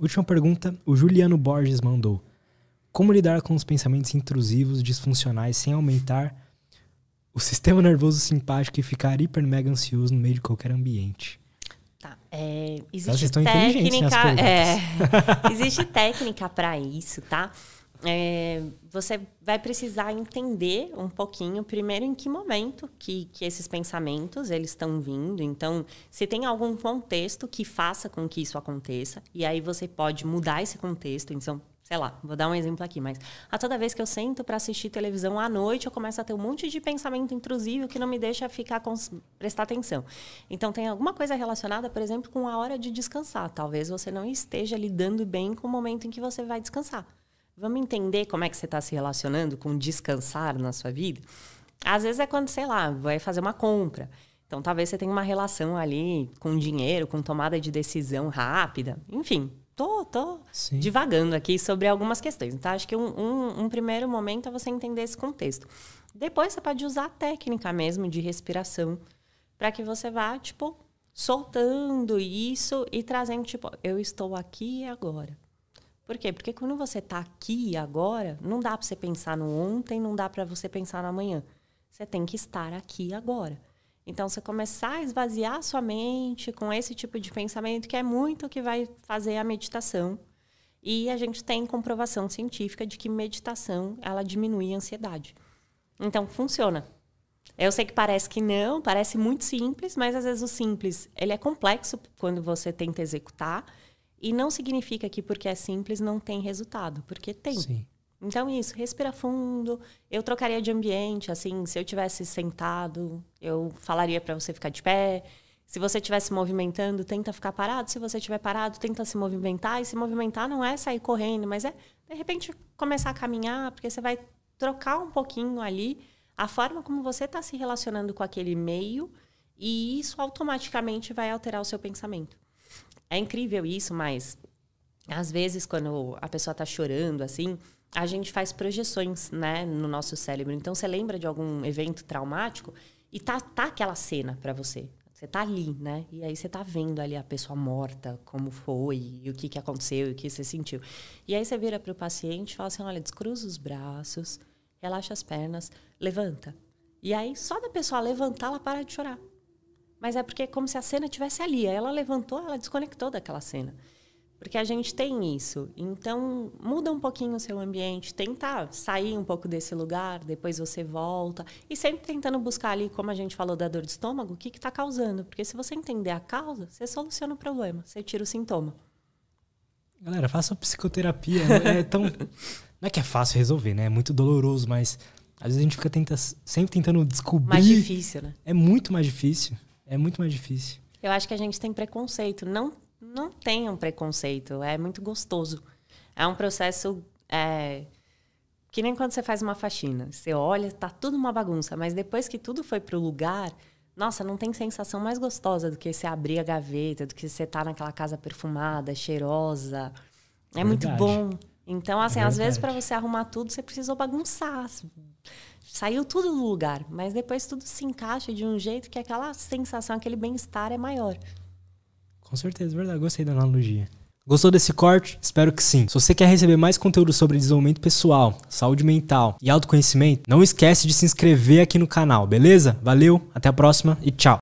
Última pergunta, o Juliano Borges mandou. Como lidar com os pensamentos intrusivos, disfuncionais, sem aumentar o sistema nervoso simpático e ficar hiper mega ansioso no meio de qualquer ambiente? Tá. É, é existe técnica. É, existe técnica para isso, tá? é, você vai precisar entender um pouquinho, primeiro, em que momento que, que esses pensamentos eles estão vindo. Então, se tem algum contexto que faça com que isso aconteça, e aí você pode mudar esse contexto. Então, sei lá, vou dar um exemplo aqui, mas a toda vez que eu sento para assistir televisão à noite, eu começo a ter um monte de pensamento intrusivo que não me deixa ficar prestar atenção. Então, tem alguma coisa relacionada, por exemplo, com a hora de descansar. Talvez você não esteja lidando bem com o momento em que você vai descansar. Vamos entender como é que você está se relacionando com descansar na sua vida? Às vezes é quando, sei lá, vai fazer uma compra. Então, talvez você tenha uma relação ali com dinheiro, com tomada de decisão rápida. Enfim, tô, tô divagando aqui sobre algumas questões. Então, acho que um, um, um, primeiro momento é você entender esse contexto. Depois, você pode usar a técnica mesmo de respiração para que você vá, tipo, soltando isso e trazendo, tipo, eu estou aqui e agora. Por quê? Porque quando você está aqui agora, não dá para você pensar no ontem, não dá para você pensar no amanhã. Você tem que estar aqui agora. Então, você começar a esvaziar a sua mente com esse tipo de pensamento, que é muito o que vai fazer a meditação. E a gente tem comprovação científica de que meditação, ela diminui a ansiedade. Então, funciona. Eu sei que parece que não, parece muito simples, mas às vezes o simples, ele é complexo quando você tenta executar e não significa que porque é simples não tem resultado, porque tem. Sim. Então isso, respira fundo. Eu trocaria de ambiente, assim, se eu tivesse sentado, eu falaria para você ficar de pé. Se você estivesse se movimentando, tenta ficar parado. Se você estiver parado, tenta se movimentar. E se movimentar não é sair correndo, mas é de repente começar a caminhar, porque você vai trocar um pouquinho ali a forma como você está se relacionando com aquele meio e isso automaticamente vai alterar o seu pensamento. É incrível isso, mas às vezes quando a pessoa está chorando assim, a gente faz projeções, né, no nosso cérebro. Então você lembra de algum evento traumático e tá, tá aquela cena para você. Você tá ali, né? E aí você tá vendo ali a pessoa morta, como foi, e o que que aconteceu, e o que você sentiu. E aí você vira para o paciente, e fala assim: "Olha, descruza os braços, relaxa as pernas, levanta". E aí só da pessoa levantar, ela para de chorar. Mas é porque é como se a cena tivesse ali. ela levantou, ela desconectou daquela cena. Porque a gente tem isso. Então, muda um pouquinho o seu ambiente, tenta sair um pouco desse lugar, depois você volta. E sempre tentando buscar ali, como a gente falou da dor de estômago, o que está causando. Porque se você entender a causa, você soluciona o problema, você tira o sintoma. Galera, faça psicoterapia. Né? É tão. Não é que é fácil resolver, né? É muito doloroso, mas às vezes a gente fica tenta... sempre tentando descobrir. Mais difícil, né? É muito mais difícil. É muito mais difícil. Eu acho que a gente tem preconceito. Não, não um preconceito. É muito gostoso. É um processo. É, que nem quando você faz uma faxina. Você olha, tá tudo uma bagunça. Mas depois que tudo foi pro lugar, nossa, não tem sensação mais gostosa do que você abrir a gaveta, do que você estar tá naquela casa perfumada, cheirosa. É, é verdade. muito bom. Então, é assim, é às vezes para você arrumar tudo, você precisou bagunçar saiu tudo do lugar, mas depois tudo se encaixa de um jeito que aquela sensação, aquele bem-estar é maior. Com certeza, é verdade. Gostei da analogia. Gostou desse corte? Espero que sim. Se você quer receber mais conteúdo sobre desenvolvimento pessoal, saúde mental e autoconhecimento, não esquece de se inscrever aqui no canal, beleza? Valeu, até a próxima e tchau.